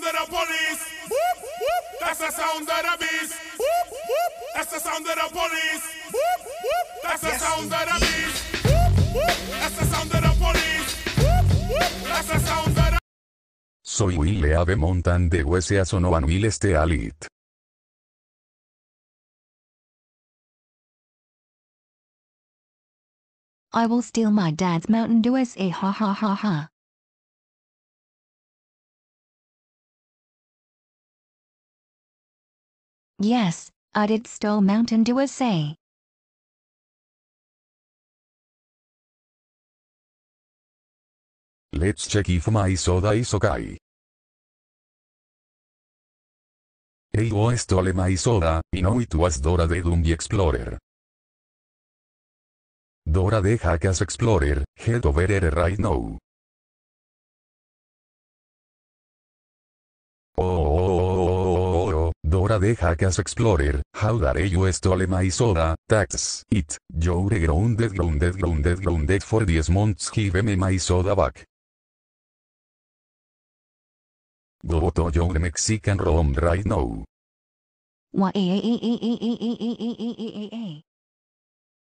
sound of the police. Whoop, whoop. That's the sound of the beast. Whoop, whoop. That's the sound of the police. Whoop, whoop. That's the yes. sound of the beast. Whoop, whoop. That's the sound of the police. Whoop, whoop. That's the sound of the Soy Will Ave Mountain de Sonovan Will I will steal my dad's Mountain Dew SA ha ha ha ha. Yes, I did stole Mountain Dew say. Let's check if my soda is okay. Ayo stole my soda, you know it was Dora the Dumb Explorer. Dora the Hackas Explorer, head over here right now. de Hackass Explorer, How Dare You Stole My Soda, Tax It, You're Grounded Grounded Grounded Grounded for 10 Months Give Me My Soda Back. to your Mexican Rom Right Now.